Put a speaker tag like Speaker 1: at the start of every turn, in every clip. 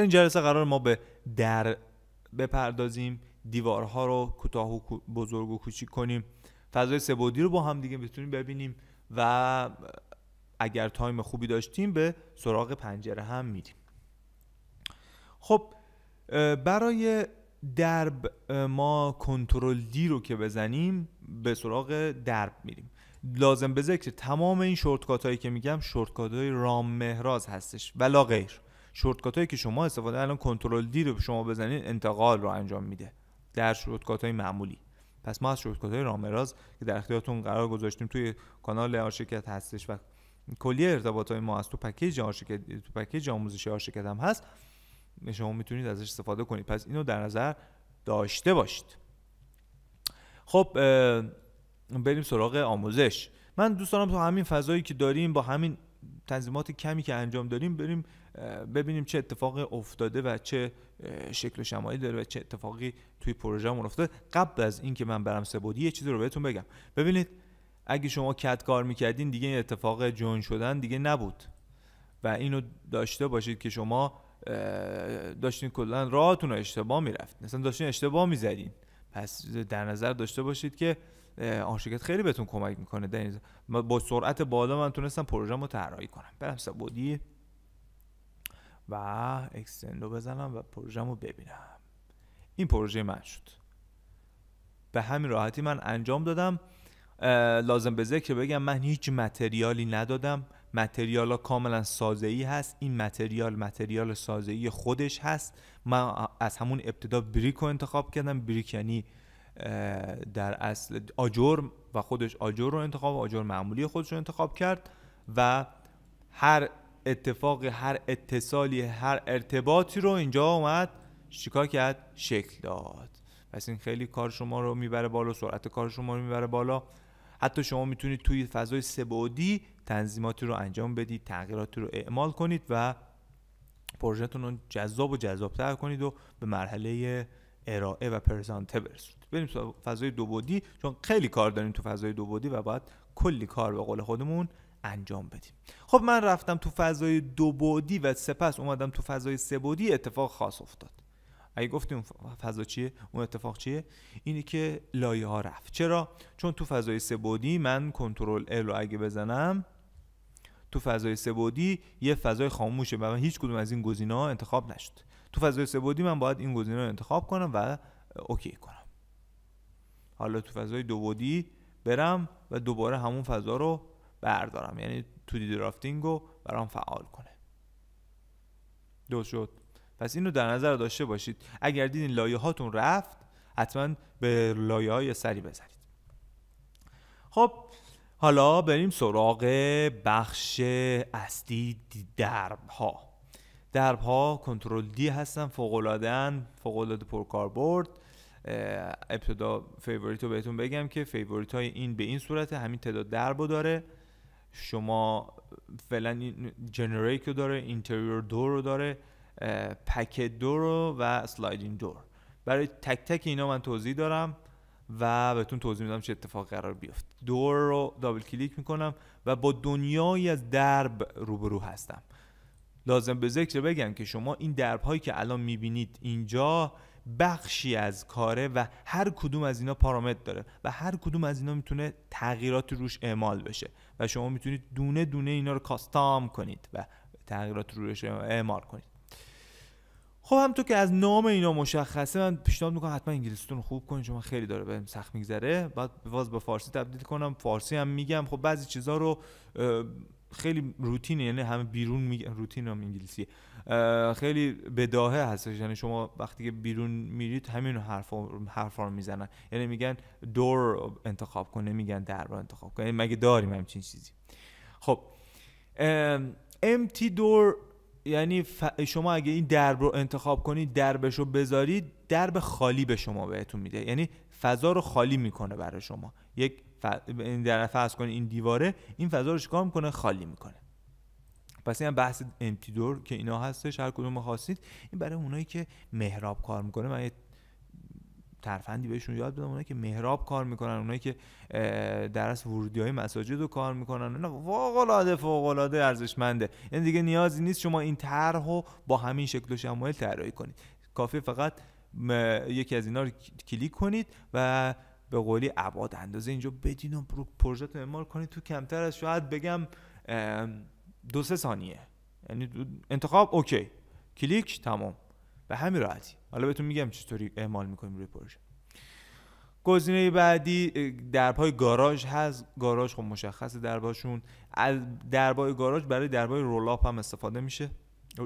Speaker 1: در این جلسه قرار ما به در بپردازیم دیوارها رو کوتاه و بزرگ و کوچیک کنیم فضای سبودی رو با هم دیگه بتونیم ببینیم و اگر تایم خوبی داشتیم به سراغ پنجره هم میریم خب برای درب ما کنترل دی رو که بزنیم به سراغ درب میریم لازم به ذکر تمام این شورتکات هایی که میگم شورتکات های رام مهراز هستش ولا غیر شورتکات هایی که شما استفاده الان کنترل دی رو شما بزنید انتقال رو انجام میده در شورتکات های معمولی پس ما از شورتکات های رامراز که در اختیارتون قرار گذاشتیم توی کانال آرشکت هستش و کلیه ارتباط های ما از تو پکیج آرشکت تو پکیج آموزش آرشکت هم هست شما میتونید ازش استفاده کنید پس اینو در نظر داشته باشید خب بریم سراغ آموزش من دوست دارم تو همین فضایی که داریم با همین تنظیمات کمی که انجام داریم بریم ببینیم چه اتفاقی افتاده و چه شکل و شمایلی داره و چه اتفاقی توی پروژهمون افتاده قبل از اینکه من برم سبودی یه چیزی رو بهتون بگم ببینید اگه شما کد کار میکردین دیگه این اتفاق جون شدن دیگه نبود و اینو داشته باشید که شما داشتین کلا راهتون رو اشتباه میرفت مثلا داشتین اشتباه میزدین پس در نظر داشته باشید که آن شرکت خیلی بهتون کمک میکنه در من با سرعت بالا من تونستم رو طراحی کنم برم سبودی و رو بزنم و رو ببینم این پروژه من شد به همین راحتی من انجام دادم لازم به ذکر بگم من هیچ متریالی ندادم متریال ها کاملا سازه ای هست این متریال متریال سازه ای خودش هست من از همون ابتدا بریک رو انتخاب کردم بریک یعنی در اصل آجر و خودش آجر رو انتخاب آجر معمولی خودش رو انتخاب کرد و هر اتفاق هر اتصالی هر ارتباطی رو اینجا اومد چیکار کرد شکل داد پس این خیلی کار شما رو میبره بالا سرعت کار شما رو میبره بالا حتی شما میتونید توی فضای سبودی تنظیماتی رو انجام بدید تغییراتی رو اعمال کنید و پروژهتون رو جذاب و جذابتر کنید و به مرحله ارائه و پرزنته برسونید بریم تو فضای دو بودی چون خیلی کار داریم تو فضای دو بعدی و باید کلی کار به قول خودمون انجام بدیم خب من رفتم تو فضای دو بعدی و سپس اومدم تو فضای سه بودی اتفاق خاص افتاد اگه گفتیم فضا چیه اون اتفاق چیه اینه که لایه ها رفت چرا چون تو فضای سه من کنترل ال رو اگه بزنم تو فضای سه یه فضای خاموشه و من هیچ کدوم از این گزینا انتخاب نشد تو فضای بودی من باید این گزینه رو انتخاب کنم و اوکی کنم حالا تو فضای دو بودی برم و دوباره همون فضا رو بردارم یعنی تو دی درافتینگ رو برام فعال کنه درست شد پس این رو در نظر داشته باشید اگر دیدین لایه هاتون رفت حتما به لایه های سری بزنید خب حالا بریم سراغ بخش اصلی درب ها دربها کنترل دی هستن فوق العاده فوق العاده پرکاربرد ابتدا فیوریت بهتون بگم که فیوریت های این به این صورت همین تعداد درب داره شما فعلا جنریک رو داره اینتریور دور رو داره پکت دور رو و سلایدین دور برای تک تک اینا من توضیح دارم و بهتون توضیح میدم چه اتفاق قرار بیفت دور رو دابل کلیک میکنم و با دنیایی از درب روبرو هستم لازم به ذکر بگم که شما این دربهایی که الان میبینید اینجا بخشی از کاره و هر کدوم از اینا پارامتر داره و هر کدوم از اینا میتونه تغییرات روش اعمال بشه و شما میتونید دونه دونه اینا رو کاستام کنید و تغییرات روش اعمال کنید خب تو که از نام اینا مشخصه من پیشنهاد میکنم حتما انگلیسیتون خوب کنید چون خیلی داره بهم سخت میگذره بعد باز به فارسی تبدیل کنم فارسی هم میگم خب بعضی چیزها رو خیلی روتینه یعنی همه بیرون می... روتین هم انگلیسی خیلی بداهه هستش یعنی شما وقتی که بیرون میرید همین حرفا حرفا رو میزنن یعنی میگن دور انتخاب کن نمیگن در رو انتخاب کن یعنی مگه داریم همچین چیزی خب امتی دور یعنی شما اگه این درب رو انتخاب کنید دربشو رو بذارید درب خالی به شما بهتون میده یعنی فضا رو خالی میکنه برای شما یک این در فرض کنه این دیواره این فضا رو چیکار میکنه خالی میکنه پس این بحث امتی دور که اینا هستش هر کدوم خواستید این برای اونایی که محراب کار میکنه من یه ترفندی بهشون یاد بدم اونایی که محراب کار میکنن اونایی که درس ورودی های مساجد رو کار میکنن اینا فوق العاده فوق العاده ارزشمنده این یعنی دیگه نیازی نیست شما این طرح رو با همین شکل و شمایل طراحی کنید کافی فقط یکی از اینا رو کلیک کنید و به قولی ابعاد اندازه اینجا بدین و پروژه تو اعمال کنید تو کمتر از شاید بگم دو سه ثانیه یعنی انتخاب اوکی کلیک تمام به همین راحتی حالا بهتون میگم چطوری اعمال میکنیم روی پروژه گزینه بعدی دربای گاراژ هست گاراژ خب مشخص درباشون از دربای گاراژ برای دربای رولاپ هم استفاده میشه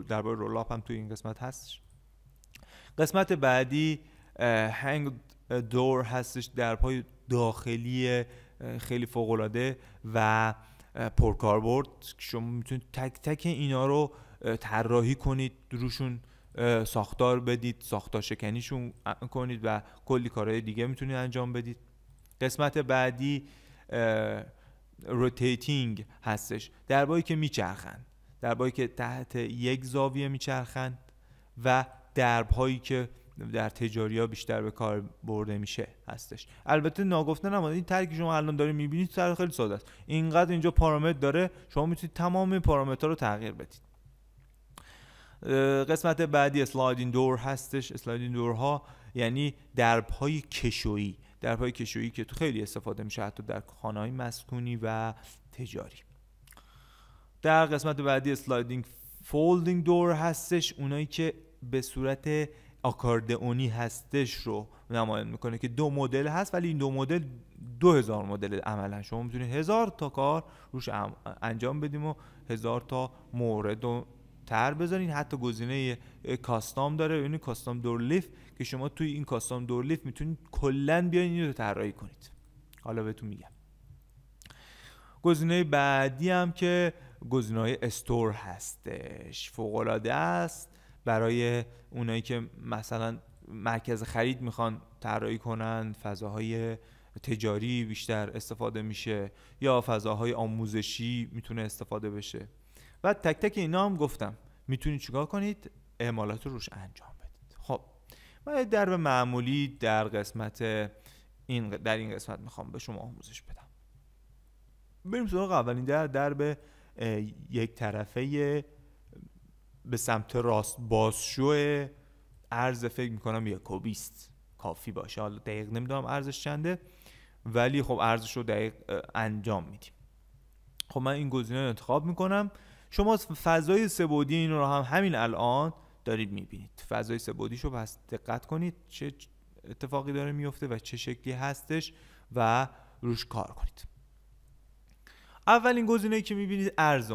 Speaker 1: دربای رولاپ هم توی این قسمت هستش قسمت بعدی هنگ دور هستش درپای داخلی خیلی العاده و پرکاربرد شما میتونید تک تک اینا رو طراحی کنید روشون ساختار بدید ساختار شکنیشون کنید و کلی کارهای دیگه میتونید انجام بدید قسمت بعدی روتیتینگ هستش دربایی که میچرخند دربایی که تحت یک زاویه میچرخند و هایی که در تجاریا بیشتر به کار برده میشه هستش البته ناگفته نمانده این ترکی شما الان دارید میبینید سر خیلی ساده است اینقدر اینجا پارامتر داره شما میتونید تمام پارامترها رو تغییر بدید قسمت بعدی اسلایدین دور هستش اسلایدین دورها یعنی درب های کشویی درب های کشویی که تو خیلی استفاده میشه حتی در خانه مسکونی و تجاری در قسمت بعدی اسلایدینگ فولدینگ دور هستش اونایی که به صورت آکاردئونی هستش رو نمایان میکنه که دو مدل هست ولی این دو مدل دو هزار مدل عملا شما میتونید هزار تا کار روش انجام بدیم و هزار تا مورد تر بذارین حتی گزینه کاستام داره یعنی کاستام لیف که شما توی این کاستام لیف میتونید کلا بیاین این رو طراحی کنید حالا بهتون میگم گزینه بعدی هم که گزینه های استور هستش فوق العاده است برای اونایی که مثلا مرکز خرید میخوان طراحی کنن فضاهای تجاری بیشتر استفاده میشه یا فضاهای آموزشی میتونه استفاده بشه و تک تک اینا هم گفتم میتونید چیکار کنید اعمالات رو روش انجام بدید خب من درب معمولی در قسمت این در این قسمت میخوام به شما آموزش بدم بریم سراغ اولین در درب یک طرفه به سمت راست بازشو ارز فکر میکنم یک و کافی باشه حالا دقیق نمیدونم ارزش چنده ولی خب ارزش رو دقیق انجام میدیم خب من این گزینه رو انتخاب میکنم شما فضای سبودی این رو هم همین الان دارید میبینید فضای سبودی رو پس دقت کنید چه اتفاقی داره میفته و چه شکلی هستش و روش کار کنید اولین گزینه که میبینید ارز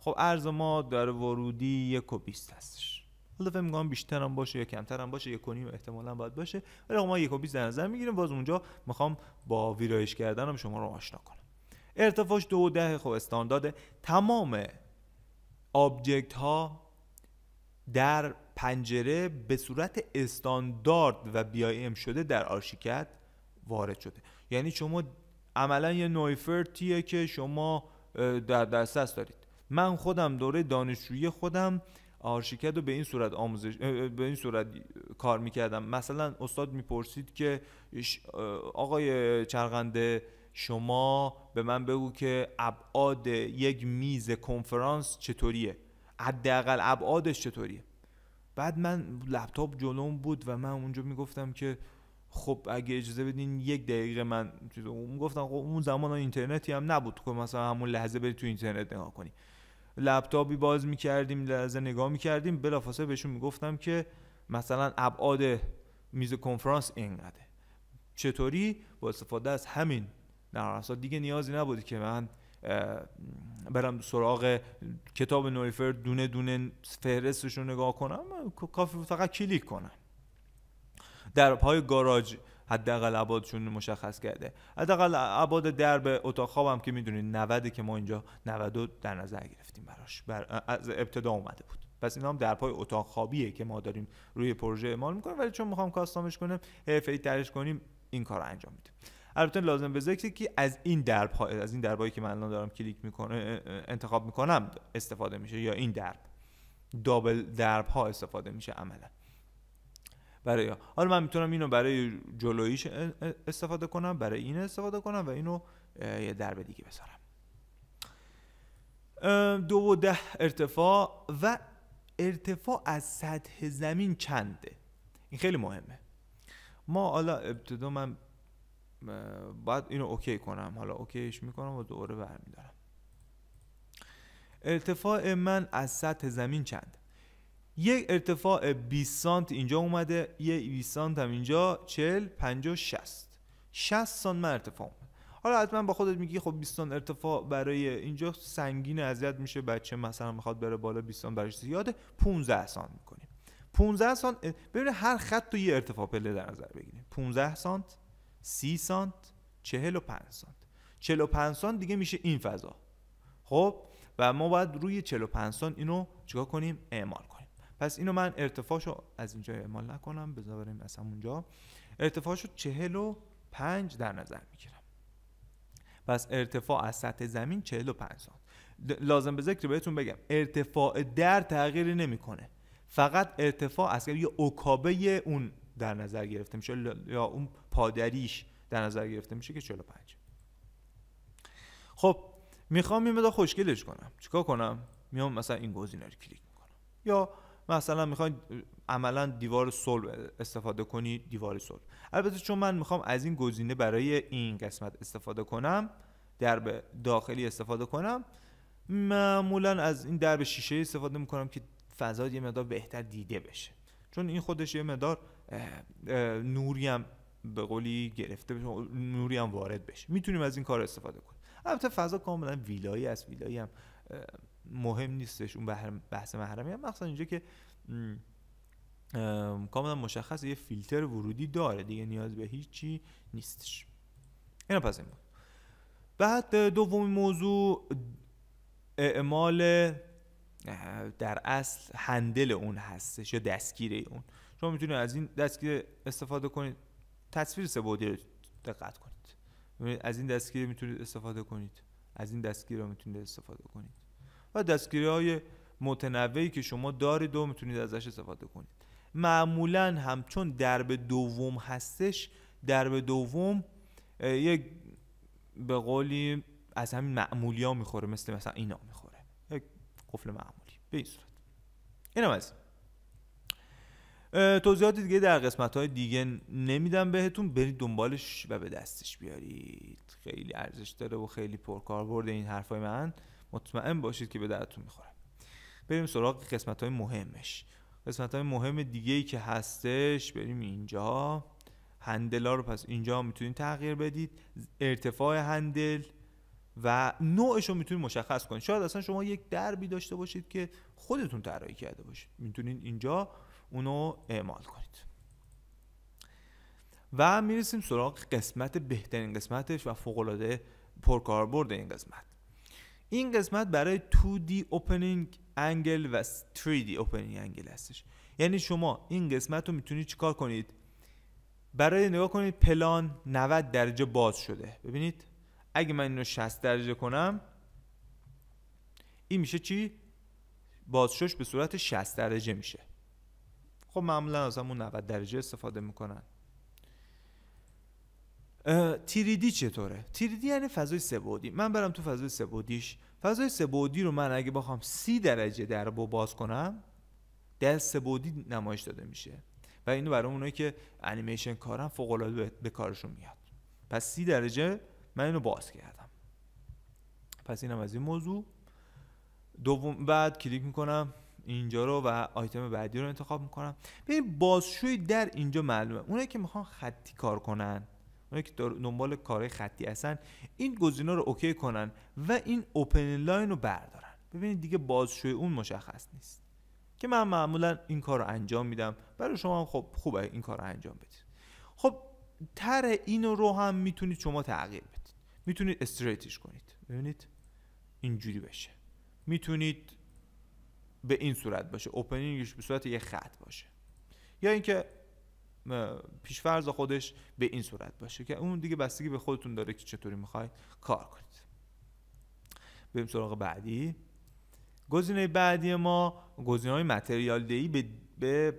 Speaker 1: خب ارز ما در ورودی یک و بیست هستش حالا فکر میکنم بیشتر هم باشه یا کمتر هم باشه یک و نیم باید باشه ولی خب ما یک و بیست در نظر میگیریم باز اونجا میخوام با ویرایش هم شما رو آشنا کنم ارتفاعش دو و ده خب استاندارد تمام آبجکت ها در پنجره به صورت استاندارد و بی ام شده در آرشیکت وارد شده یعنی شما عملا یه نویفرتیه که شما در دسترس دارید من خودم دوره دانشجویی خودم آرشیکد رو به این صورت آموزش به این صورت کار میکردم مثلا استاد میپرسید که آقای چرغنده شما به من بگو که ابعاد یک میز کنفرانس چطوریه حداقل ابعادش چطوریه بعد من لپتاپ جلوم بود و من اونجا میگفتم که خب اگه اجازه بدین یک دقیقه من گفتم خب اون زمان اینترنتی هم نبود که مثلا همون لحظه بری تو اینترنت نگاه کنی لپتاپی باز میکردیم لحظه نگاه میکردیم بلافاصله بهشون میگفتم که مثلا ابعاد میز کنفرانس اینقدره چطوری با استفاده از همین در دیگه نیازی نبودی که من برم سراغ کتاب نویفر دونه دونه فهرستش رو نگاه کنم کافی فقط کلیک کنم در پای گاراژ حداقل ابعادشون مشخص کرده حداقل ابعاد درب اتاق خوابم که میدونید 90 که ما اینجا 90 در نظر گرفتیم براش از ابتدا اومده بود پس اینا هم در پای اتاق خوابیه که ما داریم روی پروژه اعمال میکنیم ولی چون میخوام کاستامش کنم ای ترش کنیم این کار رو انجام میدیم البته لازم به ذکر که از این درب از این دربایی که من الان دارم کلیک میکنه انتخاب میکنم استفاده میشه یا این درب دابل درب ها استفاده میشه عملا برای حالا من میتونم اینو برای جلویش استفاده کنم برای این استفاده کنم و اینو یه درب دیگه بذارم دو و ده ارتفاع و ارتفاع از سطح زمین چنده این خیلی مهمه ما حالا ابتدا من باید اینو اوکی کنم حالا اوکیش میکنم و دوره برمیدارم ارتفاع من از سطح زمین چند یک ارتفاع 20 سانت اینجا اومده یه 20 سانت هم اینجا 40 50 60 60 سانت من ارتفاع اومده حالا حتما با خودت میگی خب 20 سانت ارتفاع برای اینجا سنگین اذیت میشه بچه مثلا میخواد بره بالا 20 سانت براش زیاده 15 سانت میکنیم 15 سانت ببینید هر خط تو یه ارتفاع پله در نظر بگیریم 15 سانت 30 سانت 45 سانت 45 سانت دیگه میشه این فضا خب و ما باید روی 45 سانت اینو چیکار کنیم اعمال کنیم پس اینو من ارتفاعشو از اینجا اعمال نکنم بذار بریم از همونجا ارتفاعشو چهل و پنج در نظر میگیرم پس ارتفاع از سطح زمین پنج سانت لازم به ذکر بهتون بگم ارتفاع در تغییری نمیکنه فقط ارتفاع از یه اوکابه اون در نظر گرفته میشه یا اون پادریش در نظر گرفته میشه که 45 خب میخوام این خوشگلش کنم چیکار کنم میام مثلا این گزینه رو کلیک میکنم یا مثلا میخواین عملا دیوار صلح استفاده کنی دیوار صلح البته چون من میخوام از این گزینه برای این قسمت استفاده کنم درب داخلی استفاده کنم معمولا از این درب شیشه استفاده میکنم که فضا یه مقدار بهتر دیده بشه چون این خودش یه مدار نوری هم به قولی گرفته بشه نوری هم وارد بشه میتونیم از این کار استفاده کنیم البته فضا کاملا ویلایی است ویلایی هم مهم نیستش اون بحث محرمی هم مخصوصا اینجا که کاملا مشخص یه فیلتر ورودی داره دیگه نیاز به هیچی نیستش اینا پس این بود بعد دومی موضوع اعمال در اصل هندل اون هستش یا دستگیره اون شما میتونید از این دستگیر استفاده کنید تصویر سبودی رو دقت کنید از این دستگیر میتونید استفاده کنید از این رو میتونید استفاده کنید و دستگیری های متنوعی که شما دارید و میتونید ازش استفاده کنید معمولا همچون درب دوم هستش درب دوم یک به قولی از همین معمولی ها میخوره مثل مثلا اینا میخوره یک قفل معمولی به این صورت این هم از توضیحات دیگه در قسمت های دیگه نمیدم بهتون برید دنبالش و به دستش بیارید خیلی ارزش داره و خیلی پرکاربرد این حرفای من مطمئن باشید که به درتون میخوره بریم سراغ قسمت های مهمش قسمت های مهم دیگه ای که هستش بریم اینجا هندل ها رو پس اینجا میتونید تغییر بدید ارتفاع هندل و نوعش رو میتونید مشخص کنید شاید اصلا شما یک دربی داشته باشید که خودتون طراحی کرده باشید میتونید اینجا اونو اعمال کنید و میرسیم سراغ قسمت بهترین قسمتش و فوقالعاده پرکاربرد این قسمت این قسمت برای 2D اوپنینگ انگل و 3D اوپنینگ انگل هستش یعنی شما این قسمت رو میتونید چیکار کنید برای نگاه کنید پلان 90 درجه باز شده ببینید اگه من اینو 60 درجه کنم این میشه چی بازشش به صورت 60 درجه میشه خب معمولا از همون 90 درجه استفاده میکنن تیریدی چطوره تیریدی یعنی فضای سبودی من برم تو فضای سبودیش فضای سبودی رو من اگه بخوام سی درجه در رو باز کنم در سبودی نمایش داده میشه و اینو برای اونایی که انیمیشن کارن فوق به کارشون میاد پس سی درجه من اینو باز کردم پس اینم از این موضوع دوم بعد کلیک میکنم اینجا رو و آیتم بعدی رو انتخاب میکنم ببین بازشوی در اینجا معلومه اونایی که میخوان خطی کار کنن اونایی که دنبال کارهای خطی هستن این گزینه رو اوکی کنن و این اوپن لاین رو بردارن ببینید دیگه بازشوی اون مشخص نیست که من معمولا این کار رو انجام میدم برای شما خب خوبه این کار رو انجام بدید خب تر این رو هم میتونید شما تغییر بدید میتونید استریتش کنید ببینید اینجوری بشه میتونید به این صورت باشه اوپنینگش به صورت یه خط باشه یا اینکه پیشفرز خودش به این صورت باشه که اون دیگه بستگی به خودتون داره که چطوری میخواید کار کنید بریم سراغ بعدی گزینه بعدی ما گزینه های متریال دهی به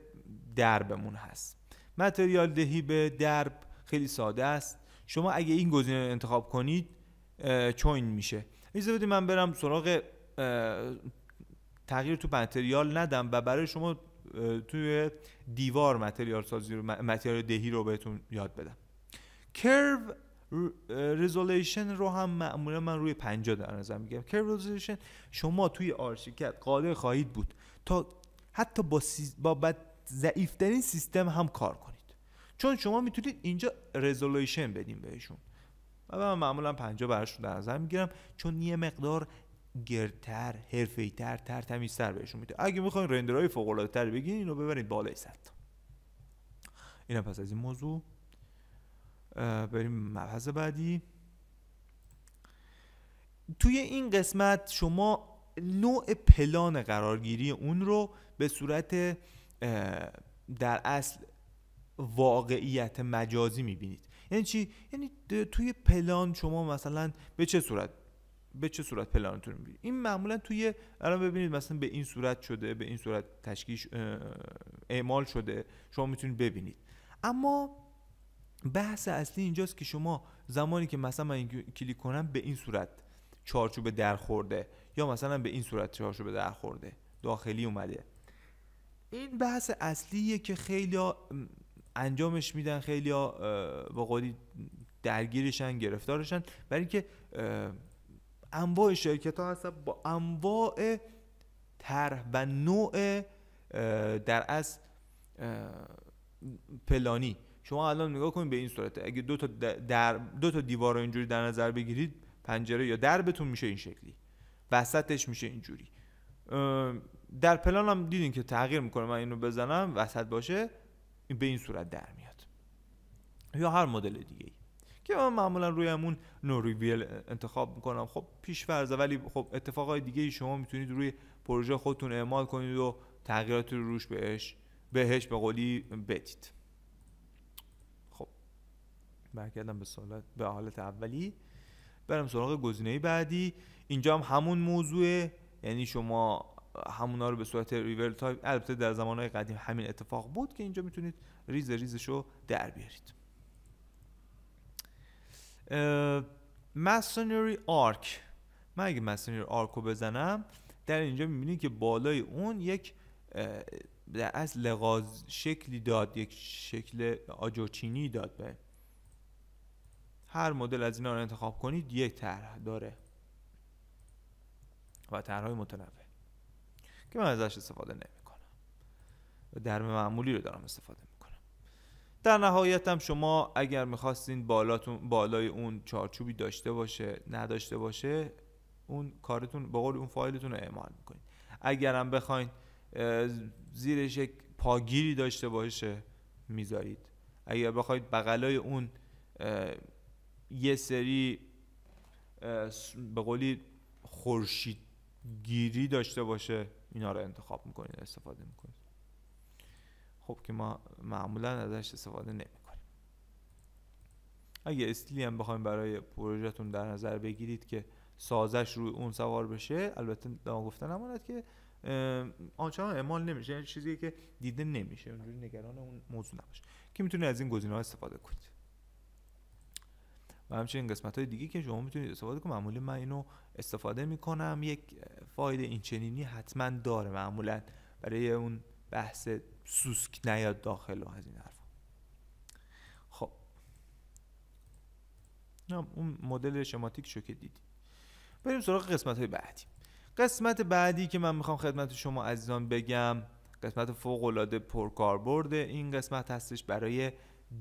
Speaker 1: دربمون هست متریال دهی به درب خیلی ساده است شما اگه این گزینه رو انتخاب کنید چوین میشه اجازه بدید من برم سراغ تغییر تو متریال ندم و برای شما توی دیوار متریال سازی رو متریال دهی رو بهتون یاد بدم کرو رزولوشن رو هم معمولا من روی 50 در نظر میگیرم کرو رزولوشن شما توی آرشیکت قادر خواهید بود تا حتی با با بد ضعیفترین سیستم هم کار کنید چون شما میتونید اینجا رزولوشن بدیم بهشون و من معمولا 50 براش در نظر میگیرم چون یه مقدار گرتر هرفیتر، تر تمیزتر بهشون میده اگه میخواین رندرهای تر بگیرین اینو ببرید بالای 100 این پس از این موضوع بریم مبحث بعدی توی این قسمت شما نوع پلان قرارگیری اون رو به صورت در اصل واقعیت مجازی میبینید یعنی چی؟ یعنی توی پلان شما مثلا به چه صورت به چه صورت پلانتون میگیری این معمولا توی الان ببینید مثلا به این صورت شده به این صورت تشکیش اعمال شده شما میتونید ببینید اما بحث اصلی اینجاست که شما زمانی که مثلا من کلیک کنم به این صورت چارچوب در خورده یا مثلا به این صورت چارچوب در خورده داخلی اومده این بحث اصلیه که خیلی انجامش میدن خیلی با قولی درگیرشن گرفتارشن برای انواع شرکت ها هستن با انواع طرح و نوع در از پلانی شما الان نگاه کنید به این صورت اگه دو تا در دو تا دیوار رو اینجوری در نظر بگیرید پنجره یا دربتون میشه این شکلی وسطش میشه اینجوری در پلان هم دیدین که تغییر میکنه من اینو بزنم وسط باشه به این صورت در میاد یا هر مدل دیگه ای که من معمولا روی همون نوریویل انتخاب میکنم خب پیش فرضه ولی خب اتفاقای دیگه شما میتونید روی پروژه خودتون اعمال کنید و تغییرات رو روش بهش بهش به قولی بدید خب برگردم به به حالت اولی برم سراغ گزینه بعدی اینجا هم همون موضوع، یعنی شما همونا رو به صورت ریورل تایپ البته در زمانهای قدیم همین اتفاق بود که اینجا میتونید ریز ریزش در بیارید مسونری آرک من اگه مسونری آرک رو بزنم در اینجا میبینید که بالای اون یک از لغاز شکلی داد یک شکل آجوچینی داد به هر مدل از اینا رو انتخاب کنید یک طرح داره و طرحهای متنوع که من ازش استفاده نمی کنم و درم معمولی رو دارم استفاده در نهایت هم شما اگر میخواستین بالاتون بالای اون چارچوبی داشته باشه نداشته باشه اون کارتون به قول اون فایلتون رو اعمال میکنید اگر هم بخواین زیرش یک پاگیری داشته باشه میذارید اگر بخواید بغلای اون یه سری به قولی گیری داشته باشه اینا رو انتخاب میکنید استفاده میکنید خب که ما معمولا ازش استفاده نمیکنیم اگه استیلی هم بخوایم برای پروژهتون در نظر بگیرید که سازش روی اون سوار بشه البته دام گفته نماند که آنچنان اعمال نمیشه یعنی چیزی که دیده نمیشه اونجوری نگران اون موضوع نباش که میتونید از این گزینه ها استفاده کنید و همچنین قسمت های دیگه که شما میتونید استفاده کنید معمولا من اینو استفاده میکنم یک فایل اینچنینی حتما داره معمولا برای اون بحث سوسک نیاد داخل و از این حرف خب اون مدل شماتیک شو که دیدی بریم سراغ قسمت های بعدی قسمت بعدی که من میخوام خدمت شما عزیزان بگم قسمت فوق العاده پرکاربرد این قسمت هستش برای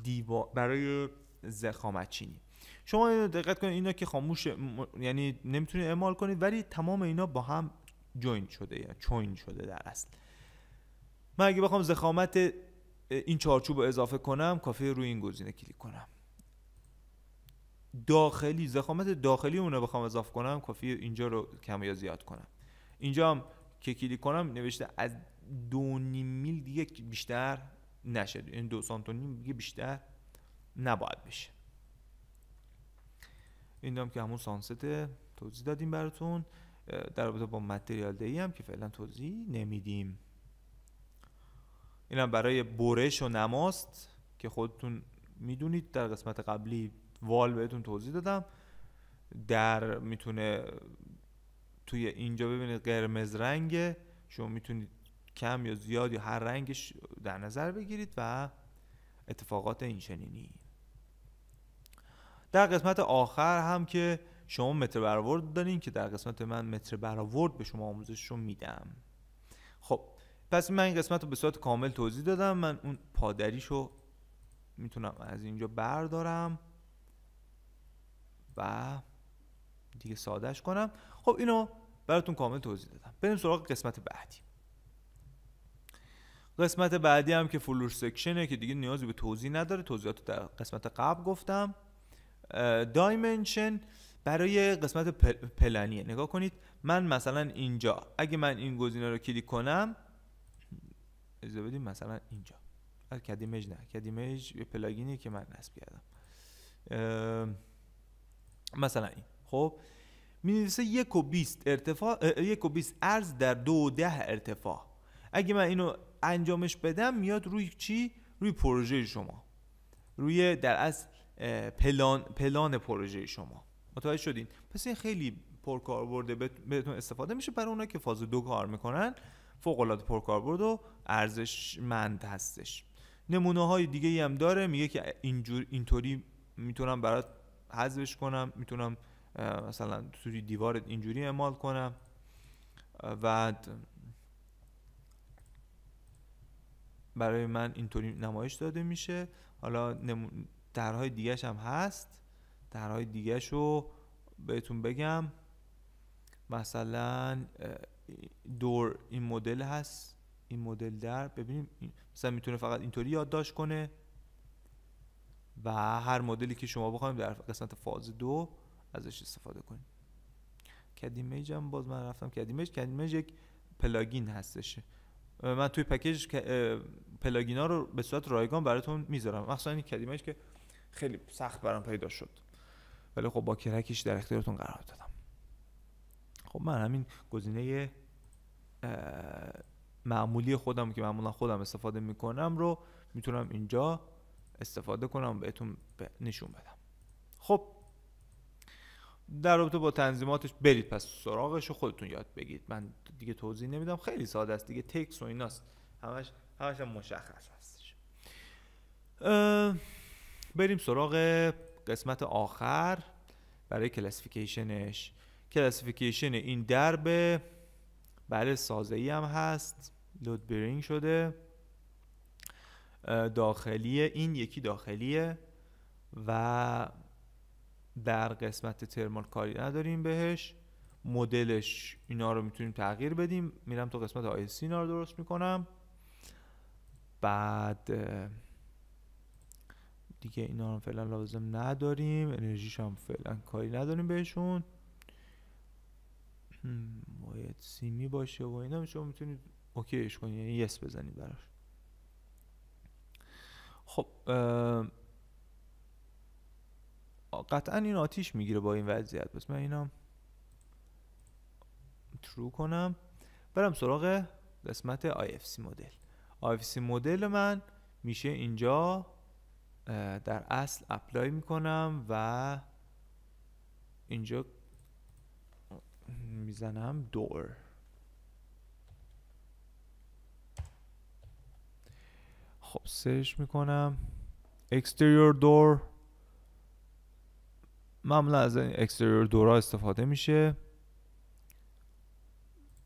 Speaker 1: دیوا برای زخامت چینی شما اینو دقت کنید اینا که خاموش یعنی نمیتونید اعمال کنید ولی تمام اینا با هم جوین شده یا چوین شده در اصل من اگه بخوام زخامت این چارچوب رو اضافه کنم کافی روی این گزینه کلیک کنم داخلی زخامت داخلی اون رو بخوام اضافه کنم کافی اینجا رو کم یا زیاد کنم اینجا هم که کلیک کنم نوشته از دو نیم میل دیگه بیشتر نشد این یعنی دو سانت دیگه بیشتر نباید بشه این هم که همون سانست توضیح دادیم براتون در رابطه با متریال دی هم که فعلا توضیح نمیدیم هم برای برش و نماست که خودتون میدونید در قسمت قبلی وال بهتون توضیح دادم در میتونه توی اینجا ببینید قرمز رنگه شما میتونید کم یا زیاد یا هر رنگش در نظر بگیرید و اتفاقات این شنینی در قسمت آخر هم که شما متر برآورد دارین که در قسمت من متر برآورد به شما آموزش رو میدم خب پس من این قسمت رو به صورت کامل توضیح دادم من اون پادریشو میتونم از اینجا بردارم و دیگه سادهش کنم خب اینو براتون کامل توضیح دادم بریم سراغ قسمت بعدی قسمت بعدی هم که فلور سکشنه که دیگه نیازی به توضیح نداره توضیحات در قسمت قبل گفتم دایمنشن برای قسمت پل، پلنیه نگاه کنید من مثلا اینجا اگه من این گزینه رو کلیک کنم اجازه بدیم مثلا اینجا از کدیمج نه کدیمج یه پلاگینی که من نصب کردم مثلا این خب می نویسه یک و بیست ارتفاع یک و بیست عرض در دو و ده ارتفاع اگه من اینو انجامش بدم میاد روی چی؟ روی پروژه شما روی در از پلان, پلان پروژه شما متوجه شدین پس این خیلی پرکاربرده بهتون استفاده میشه برای اونا که فاز دو کار میکنن پرکار پرکاربرد و ارزشمند هستش نمونه های دیگه ای هم داره میگه که اینجور اینطوری میتونم برات حذفش کنم میتونم مثلا توی دیوارت اینجوری اعمال کنم و برای من اینطوری نمایش داده میشه حالا درهای دیگهش هم هست درهای دیگهش رو بهتون بگم مثلا دور این مدل هست این مدل در ببینیم مثلا میتونه فقط اینطوری یادداشت کنه و هر مدلی که شما بخوایم در قسمت فاز دو ازش استفاده کنیم کدیمیج هم باز من رفتم کدیمیج کدیمیج یک پلاگین هستش من توی پکیج پلاگین ها رو به صورت رایگان براتون میذارم مخصوصا این کدیمیج که خیلی سخت برام پیدا شد ولی خب با کرکش در اختیارتون قرار دادم خب من همین گزینه معمولی خودم که معمولا خودم استفاده میکنم رو میتونم اینجا استفاده کنم و بهتون نشون بدم خب در رابطه با تنظیماتش برید پس سراغش رو خودتون یاد بگیرید من دیگه توضیح نمیدم خیلی ساده است دیگه تکس و ایناست همش همش هم مشخص هستش بریم سراغ قسمت آخر برای کلاسفیکیشنش کلاسفیکیشن این درب بله سازه ای هم هست لود برینگ شده داخلیه این یکی داخلیه و در قسمت ترمال کاری نداریم بهش مدلش اینا رو میتونیم تغییر بدیم میرم تو قسمت آیسی اینا رو درست میکنم بعد دیگه اینا رو فعلا لازم نداریم انرژیش هم فعلا کاری نداریم بهشون باید سیمی باشه و اینا شما میتونید اوکیش کنید یعنی یس بزنید براش خب قطعا این آتیش میگیره با این وضعیت بس من اینا ترو کنم برم سراغ قسمت IFC مدل IFC مدل من میشه اینجا در اصل اپلای میکنم و اینجا میزنم دور خب سرش میکنم exterior دور معمولا از این exterior ها استفاده میشه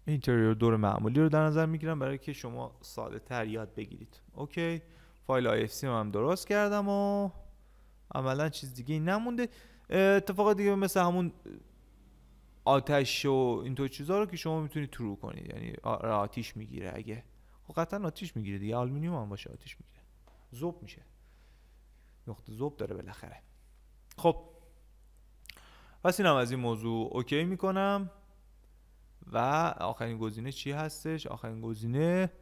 Speaker 1: اینتریور دور معمولی رو در نظر میگیرم برای که شما ساده تر یاد بگیرید اوکی فایل IFC هم درست کردم و عملا چیز دیگه نمونده اتفاق دیگه مثل همون آتش و اینطور چیزها رو که شما میتونید ترو کنید یعنی آتیش میگیره اگه خب قطعا آتیش میگیره دیگه آلومینیوم هم باشه آتیش میگیره زوب میشه نقطه زوب داره بالاخره خب پس اینم از این موضوع اوکی میکنم و آخرین گزینه چی هستش آخرین گزینه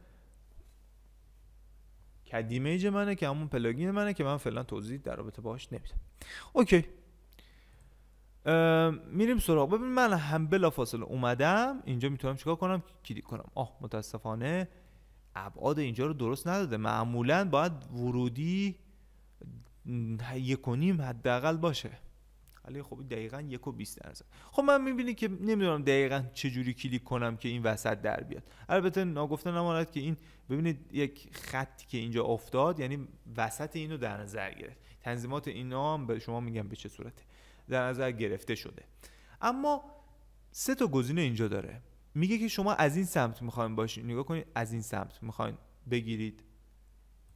Speaker 1: کدیمیج منه که همون پلاگین منه که من فعلا توضیح در رابطه باهاش نمیدم اوکی میریم سراغ ببین من هم بلا فاصله اومدم اینجا میتونم چیکار کنم کلیک کنم آه متاسفانه ابعاد اینجا رو درست نداده معمولا باید ورودی یک و نیم حداقل باشه ولی خب دقیقا یک و بیست درصد خب من میبینی که نمیدونم دقیقا چجوری کلیک کنم که این وسط در بیاد البته ناگفته نماند که این ببینید یک خطی که اینجا افتاد یعنی وسط اینو در نظر گرفت تنظیمات اینا هم به شما میگم به چه صورته در نظر گرفته شده اما سه تا گزینه اینجا داره میگه که شما از این سمت میخواین باشین نگاه کنید از این سمت میخواین بگیرید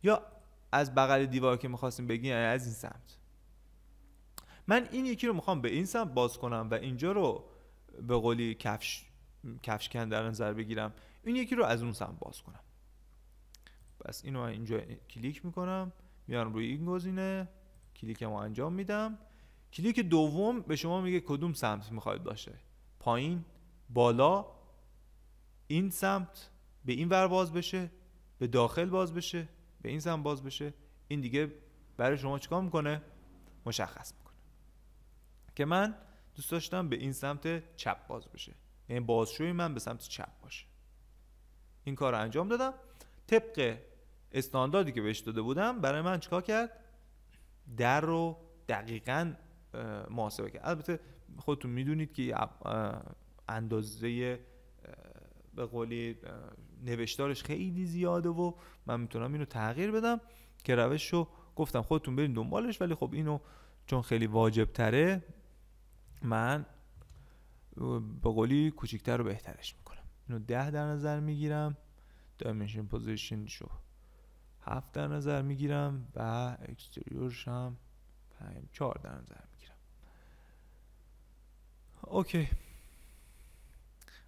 Speaker 1: یا از بغل دیوار که میخواستیم بگیرید یعنی از این سمت من این یکی رو میخوام به این سمت باز کنم و اینجا رو به قولی کفش کفشکن در نظر بگیرم این یکی رو از اون سمت باز کنم پس اینو اینجا کلیک میکنم میارم روی این گزینه کلیکم انجام میدم کلیک دوم به شما میگه کدوم سمت میخواید باشه پایین بالا این سمت به این ور باز بشه به داخل باز بشه به این سمت باز بشه این دیگه برای شما چیکار میکنه مشخص میکنه که من دوست داشتم به این سمت چپ باز بشه یعنی بازشوی من به سمت چپ باشه این کار رو انجام دادم طبق استانداردی که بهش داده بودم برای من چیکار کرد در رو دقیقا محاسبه کرد البته خودتون میدونید که اندازه به قولی نوشتارش خیلی زیاده و من میتونم اینو تغییر بدم که روش رو گفتم خودتون برید دنبالش ولی خب اینو چون خیلی واجب تره من به قولی کوچیکتر رو بهترش میکنم اینو ده در نظر میگیرم دایمنشن پوزیشن شو هفت در نظر میگیرم و اکستریورش هم چهار در نظر میگیرم اوکی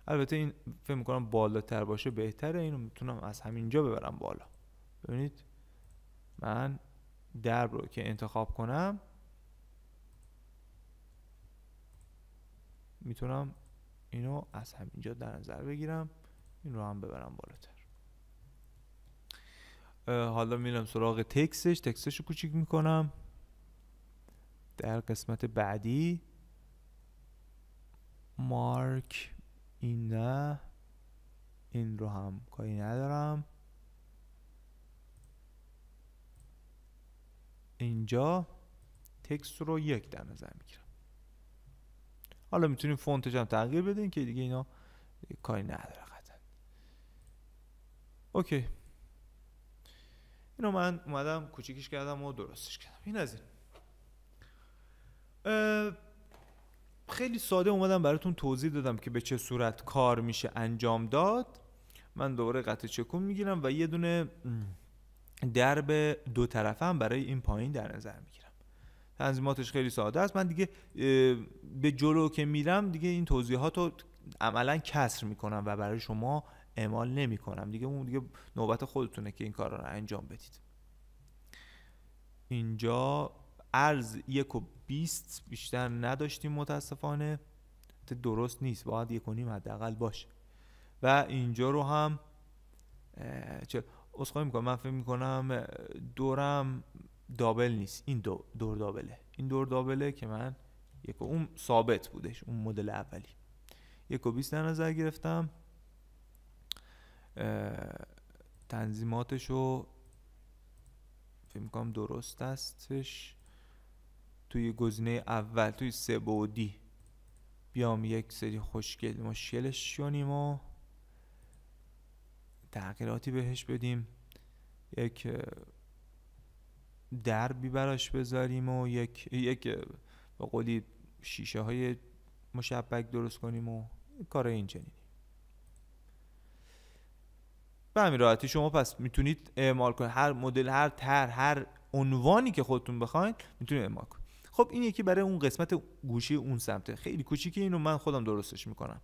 Speaker 1: البته این فکر میکنم بالاتر باشه بهتره اینو میتونم از همینجا ببرم بالا ببینید من درب رو که انتخاب کنم میتونم اینو از همینجا در نظر بگیرم این رو هم ببرم بالاتر حالا میرم سراغ تکسش تکسش رو کوچیک میکنم در قسمت بعدی مارک این نه این رو هم کاری ندارم اینجا تکست رو یک در نظر میگیرم حالا میتونیم فونتش هم تغییر بدین که دیگه اینا کاری نداره قطعا اوکی اینو من اومدم کوچیکش کردم و درستش کردم این از این خیلی ساده اومدم براتون توضیح دادم که به چه صورت کار میشه انجام داد من دوباره قطع چکون میگیرم و یه دونه درب دو طرفه برای این پایین در نظر میگیرم تنظیماتش خیلی ساده است من دیگه به جلو که میرم دیگه این توضیحات رو عملا کسر میکنم و برای شما اعمال نمیکنم دیگه اون دیگه نوبت خودتونه که این کار رو انجام بدید اینجا ارز یک و بیست بیشتر نداشتیم متاسفانه درست نیست باید یک و نیم حداقل باشه و اینجا رو هم چه خواهی میکنم من فکر میکنم دورم دابل نیست این دو دور دابله این دور دابله که من یک اون ثابت بودش اون مدل اولی یک و بیست در نظر گرفتم تنظیماتش رو فکر میکنم درست هستش توی گزینه اول توی سه بودی بیام یک سری خوشگل مشکلش کنیم و تغییراتی بهش بدیم یک دربی براش بذاریم و یک یک به قولی شیشه های مشبک درست کنیم و کار اینچنینی به همین راحتی شما پس میتونید اعمال کنید هر مدل هر تر هر عنوانی که خودتون بخواید میتونید اعمال کنید خب این یکی برای اون قسمت گوشی اون سمته خیلی کوچیکه اینو من خودم درستش میکنم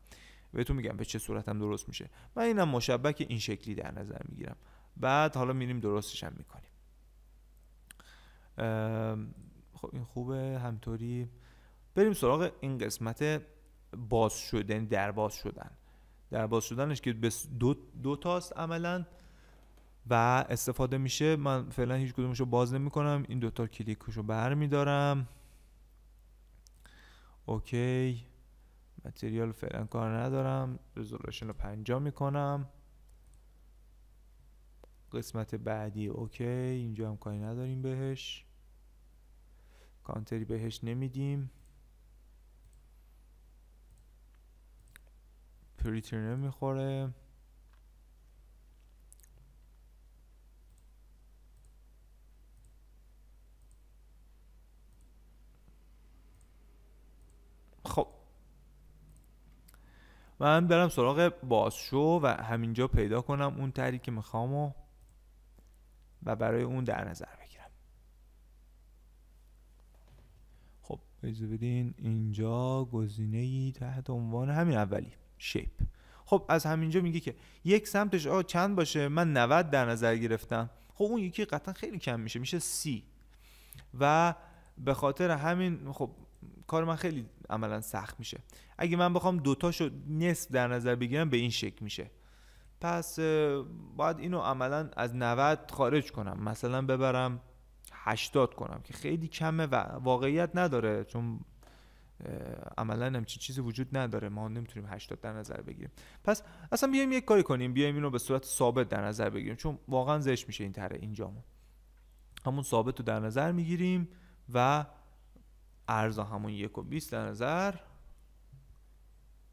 Speaker 1: بهتون میگم به چه صورتم درست میشه من اینم مشبک این شکلی در نظر میگیرم بعد حالا میریم درستش میکنیم خب این خوبه همطوری بریم سراغ این قسمت باز شدن یعنی در باز شدن در باز شدنش که دو, دو تاست عملا و استفاده میشه من فعلا هیچ کدومش رو باز نمی کنم این دوتا کلیکش رو برمیدارم اوکی متریال فعلا کار ندارم رزولوشن رو پنجا میکنم قسمت بعدی اوکی اینجا هم کاری نداریم بهش کانتری بهش نمیدیم پریتر نمیخوره من برم سراغ بازشو و همینجا پیدا کنم اون تری که میخوام و, و برای اون در نظر بگیرم خب اجازه بدین اینجا گزینه ای تحت عنوان همین اولی شیپ خب از همینجا میگه که یک سمتش آه چند باشه من 90 در نظر گرفتم خب اون یکی قطعا خیلی کم میشه میشه سی و به خاطر همین خب کار من خیلی عملا سخت میشه اگه من بخوام دوتاشو نصف در نظر بگیرم به این شکل میشه پس باید اینو عملا از 90 خارج کنم مثلا ببرم 80 کنم که خیلی کمه و واقعیت نداره چون عملا همچین چیزی وجود نداره ما نمیتونیم 80 در نظر بگیریم پس اصلا بیایم یک کاری کنیم بیایم اینو به صورت ثابت در نظر بگیریم چون واقعا زشت میشه این تره اینجامون همون ثابت رو در نظر میگیریم و ارزا همون یک و 20 در نظر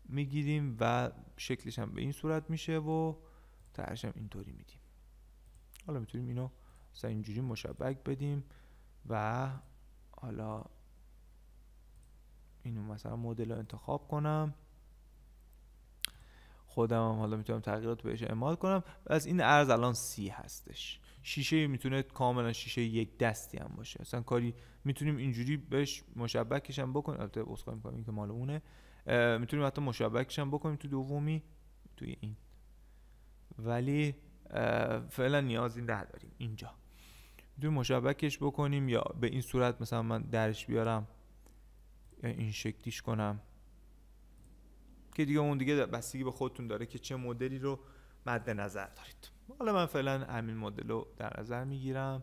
Speaker 1: میگیریم و شکلش هم به این صورت میشه و ترش هم اینطوری میدیم حالا میتونیم اینو مثلا اینجوری مشبک بدیم و حالا اینو مثلا مدل رو انتخاب کنم خودم هم حالا میتونم تغییرات بهش اعمال کنم و از این ارز الان سی هستش شیشه میتونه کاملا شیشه یک دستی هم باشه اصلا کاری میتونیم اینجوری بهش مشبکش هم بکنیم البته اسخای میکنم این که مال اونه میتونیم حتی مشبکش هم بکنیم تو دومی توی این ولی فعلا نیازی نداریم اینجا میتونیم مشبکش بکنیم یا به این صورت مثلا من درش بیارم یا این شکلیش کنم که دیگه اون دیگه بستگی به خودتون داره که چه مدلی رو مد نظر دارید حالا من فعلا همین مدل رو در نظر میگیرم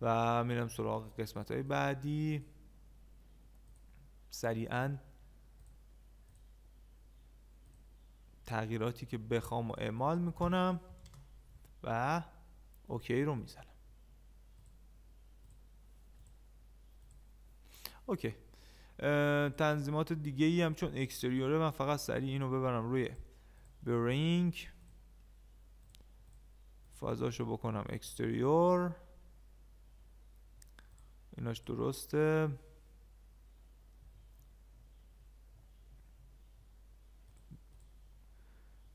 Speaker 1: و میرم سراغ قسمت های بعدی سریعا تغییراتی که بخوام و اعمال میکنم و اوکی رو میزنم اوکی تنظیمات دیگه ای هم چون اکستریوره من فقط سریع اینو ببرم روی برینگ فضاشو بکنم اکستریور ایناش درسته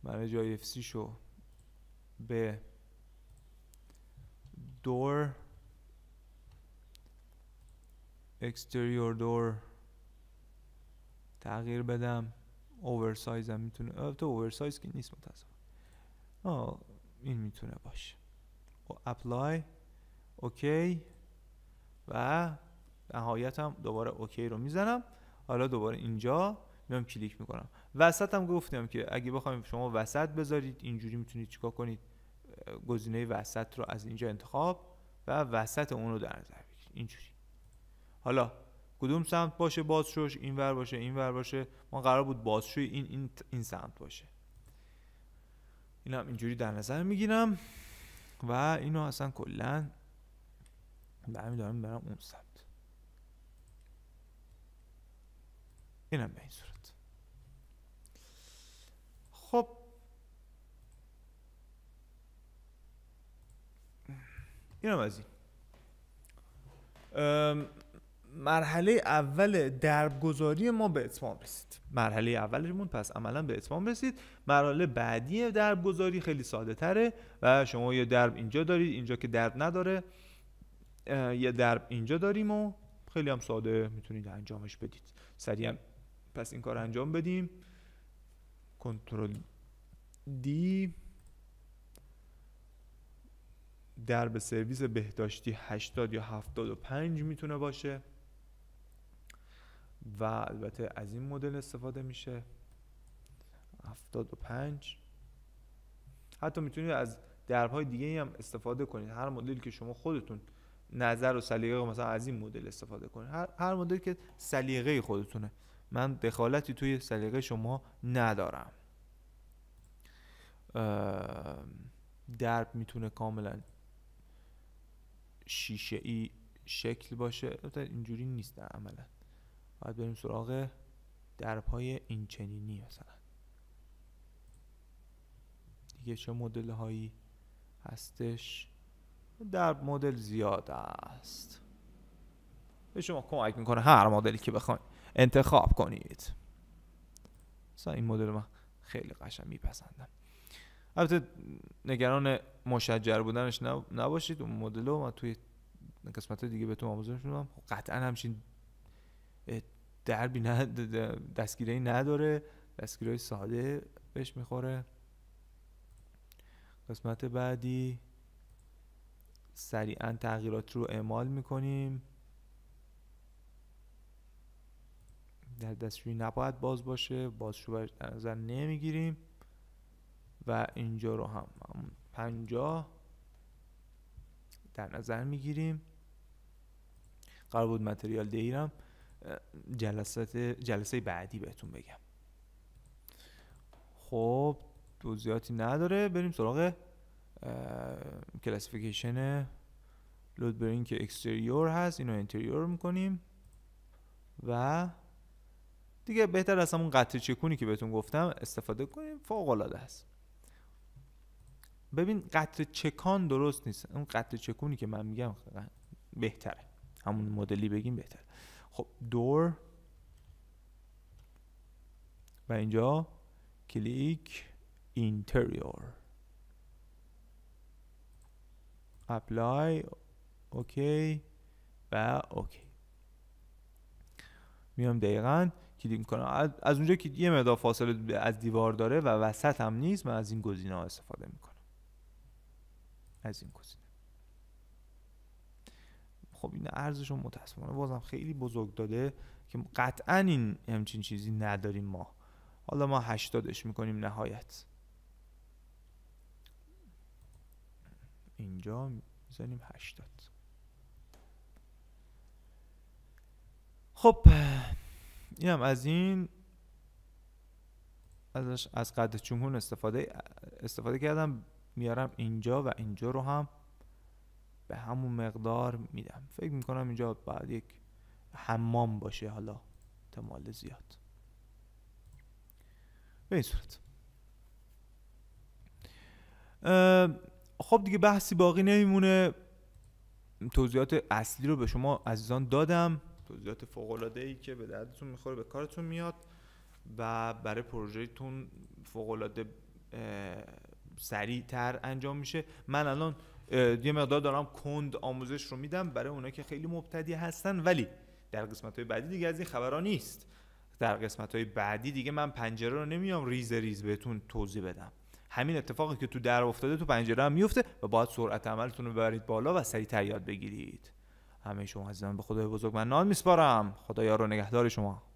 Speaker 1: منج آی اف سی شو به دور اکستریور دور تغییر بدم اوورسایز هم میتونه البته اوورسایز که نیست متاسفم این میتونه باشه و اپلای اوکی و نهایت هم دوباره اوکی رو میزنم حالا دوباره اینجا میام کلیک میکنم وسط هم گفتم که اگه بخوایم شما وسط بذارید اینجوری میتونید چیکار کنید گزینه وسط رو از اینجا انتخاب و وسط اون رو در نظر بگیرید اینجوری حالا کدوم سمت باشه بازشوش اینور باشه این ور باشه ما قرار بود بازشوی این این, این سمت باشه هم اینجوری در نظر میگیرم و اینو اصلا کلا برمیدارم برم اون سمت اینم به این صورت خب اینم از این مرحله اول دربگذاری ما به اتمام رسید مرحله اولمون پس عملا به اتمام رسید مرحله بعدی دربگذاری خیلی ساده تره و شما یه درب اینجا دارید اینجا که درب نداره یه درب اینجا داریم و خیلی هم ساده میتونید انجامش بدید سریعا پس این کار انجام بدیم کنترل دی درب سرویس بهداشتی 80 یا 75 میتونه باشه و البته از این مدل استفاده میشه 75 حتی میتونید از های دیگه هم استفاده کنید هر مدلی که شما خودتون نظر و سلیقه مثلا از این مدل استفاده کنید هر, هر مدل که سلیقه خودتونه من دخالتی توی سلیقه شما ندارم درب میتونه کاملا شیشه ای شکل باشه اینجوری نیست عملا باید بریم سراغ این اینچنینی مثلا دیگه چه مدل هایی هستش در مدل زیاد است به شما کمک میکنه هر مدلی که بخواید انتخاب کنید مثلا این مدل من خیلی قشنگ میپسندم البته نگران مشجر بودنش نباشید اون مدل رو من توی قسمت دیگه بهتون آموزش میدم خب قطعا همچین دربی نه دستگیری نداره دستگیری ساده بهش میخوره قسمت بعدی سریعا تغییرات رو اعمال میکنیم در دستگیره نباید باز باشه بازشو برش در نظر نمیگیریم و اینجا رو هم پنجاه در نظر میگیریم قرار بود متریال دیرم جلسات جلسه بعدی بهتون بگم خب توضیحاتی نداره بریم سراغ کلاسیفیکیشن لود برین که اکستریور هست اینو انتریور میکنیم و دیگه بهتر از همون قطر چکونی که بهتون گفتم استفاده کنیم فوق العاده است ببین قطر چکان درست نیست اون قطر چکونی که من میگم بهتره همون مدلی بگیم بهتره خب دور و اینجا کلیک اینتریور اپلای اوکی و اوکی میام دقیقا کلیک میکنم از اونجا که یه مقدار فاصله از دیوار داره و وسط هم نیست من از این گزینه ها استفاده میکنم از این گزینه خب این ارزش متاسفانه بازم خیلی بزرگ داده که قطعا این همچین چیزی نداریم ما حالا ما هشتادش میکنیم نهایت اینجا میزنیم هشتاد خب اینم از این از قد چونهون استفاده استفاده کردم میارم اینجا و اینجا رو هم به همون مقدار میدم فکر میکنم اینجا باید یک حمام باشه حالا احتمال زیاد به این صورت خب دیگه بحثی باقی نمیمونه توضیحات اصلی رو به شما عزیزان دادم توضیحات فوق العاده ای که به دردتون میخوره به کارتون میاد و برای پروژهتون فوق العاده سریعتر انجام میشه من الان یه مقدار دارم کند آموزش رو میدم برای اونا که خیلی مبتدی هستن ولی در قسمت های بعدی دیگه از این خبرها نیست در قسمت های بعدی دیگه من پنجره رو نمیام ریز ریز بهتون توضیح بدم همین اتفاقی که تو در افتاده تو پنجره هم میفته و باید سرعت عملتون رو ببرید بالا و سریع یاد بگیرید همه شما عزیزان به خدای بزرگ من نان میسپارم خدایا رو نگهدار شما